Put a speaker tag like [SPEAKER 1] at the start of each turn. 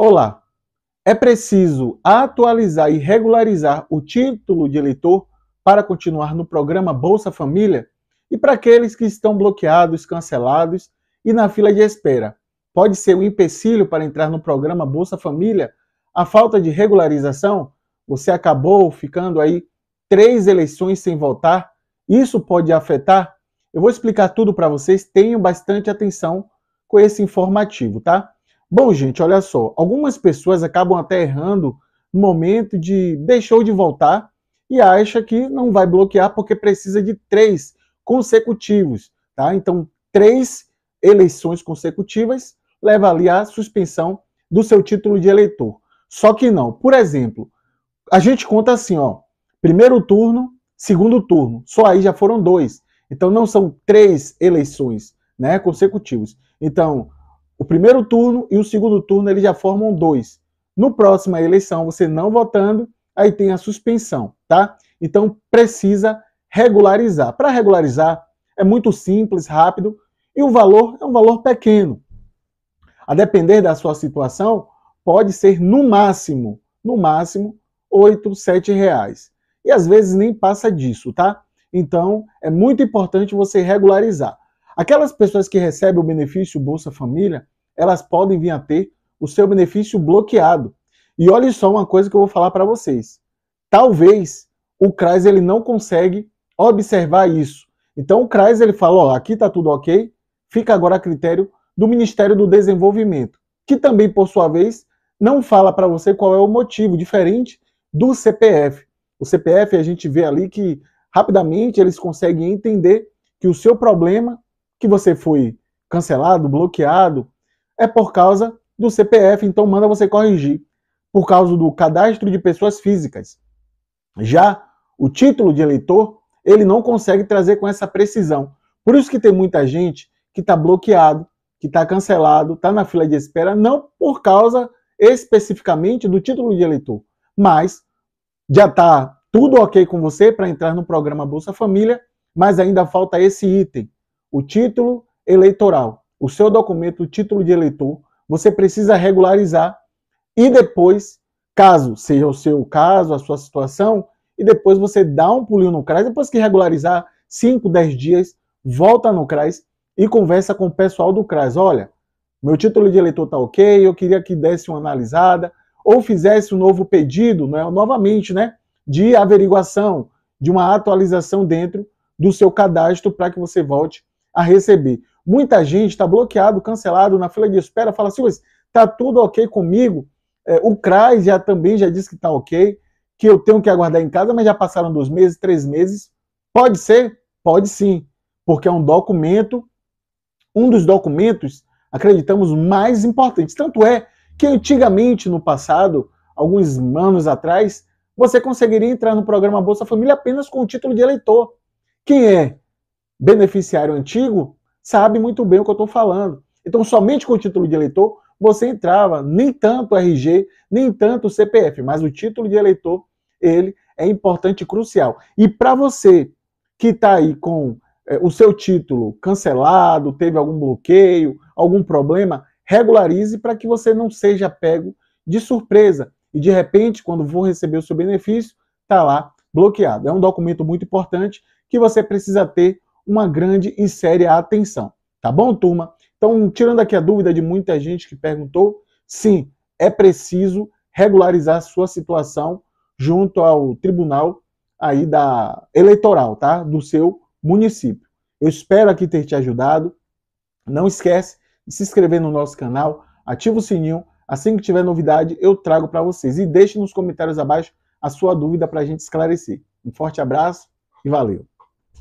[SPEAKER 1] Olá! É preciso atualizar e regularizar o título de eleitor para continuar no programa Bolsa Família? E para aqueles que estão bloqueados, cancelados e na fila de espera, pode ser um empecilho para entrar no programa Bolsa Família? A falta de regularização? Você acabou ficando aí três eleições sem votar? Isso pode afetar? Eu vou explicar tudo para vocês, tenham bastante atenção com esse informativo, tá? Bom, gente, olha só. Algumas pessoas acabam até errando no momento de deixou de voltar e acha que não vai bloquear porque precisa de três consecutivos, tá? Então, três eleições consecutivas leva ali à suspensão do seu título de eleitor. Só que não. Por exemplo, a gente conta assim, ó. Primeiro turno, segundo turno. Só aí já foram dois. Então, não são três eleições né, consecutivas. Então, primeiro turno e o segundo turno eles já formam dois. No próxima eleição, você não votando, aí tem a suspensão, tá? Então precisa regularizar. Para regularizar, é muito simples, rápido e o valor é um valor pequeno. A depender da sua situação, pode ser no máximo, no máximo, oito, sete reais. E às vezes nem passa disso, tá? Então é muito importante você regularizar. Aquelas pessoas que recebem o benefício Bolsa Família, elas podem vir a ter o seu benefício bloqueado. E olha só uma coisa que eu vou falar para vocês. Talvez o CRAS ele não consegue observar isso. Então o CRAS ele fala, ó, aqui está tudo ok, fica agora a critério do Ministério do Desenvolvimento, que também, por sua vez, não fala para você qual é o motivo, diferente do CPF. O CPF a gente vê ali que rapidamente eles conseguem entender que o seu problema, que você foi cancelado, bloqueado, é por causa do CPF, então manda você corrigir por causa do cadastro de pessoas físicas. Já o título de eleitor, ele não consegue trazer com essa precisão. Por isso que tem muita gente que está bloqueado, que está cancelado, está na fila de espera, não por causa especificamente do título de eleitor, mas já está tudo ok com você para entrar no programa Bolsa Família, mas ainda falta esse item, o título eleitoral o seu documento, o título de eleitor, você precisa regularizar e depois, caso seja o seu caso, a sua situação, e depois você dá um pulinho no CRAS, depois que regularizar 5, 10 dias, volta no CRAS e conversa com o pessoal do CRAS. Olha, meu título de eleitor tá ok, eu queria que desse uma analisada, ou fizesse um novo pedido, né, novamente, né, de averiguação, de uma atualização dentro do seu cadastro para que você volte a receber. Muita gente está bloqueado, cancelado na fila de espera. Fala assim, está tudo ok comigo? É, o CRAS já também já disse que está ok, que eu tenho que aguardar em casa, mas já passaram dois meses, três meses. Pode ser? Pode sim, porque é um documento, um dos documentos, acreditamos, mais importantes. Tanto é que antigamente, no passado, alguns anos atrás, você conseguiria entrar no programa Bolsa Família apenas com o título de eleitor. Quem é beneficiário antigo sabe muito bem o que eu estou falando. Então, somente com o título de eleitor, você entrava, nem tanto RG, nem tanto CPF, mas o título de eleitor, ele é importante e crucial. E para você que está aí com é, o seu título cancelado, teve algum bloqueio, algum problema, regularize para que você não seja pego de surpresa. E de repente, quando for receber o seu benefício, está lá bloqueado. É um documento muito importante que você precisa ter uma grande e séria atenção. Tá bom, turma? Então, tirando aqui a dúvida de muita gente que perguntou, sim, é preciso regularizar sua situação junto ao tribunal aí da eleitoral, tá? Do seu município. Eu espero aqui ter te ajudado. Não esquece de se inscrever no nosso canal, ativa o sininho. Assim que tiver novidade, eu trago para vocês. E deixe nos comentários abaixo a sua dúvida para a gente esclarecer. Um forte abraço e valeu!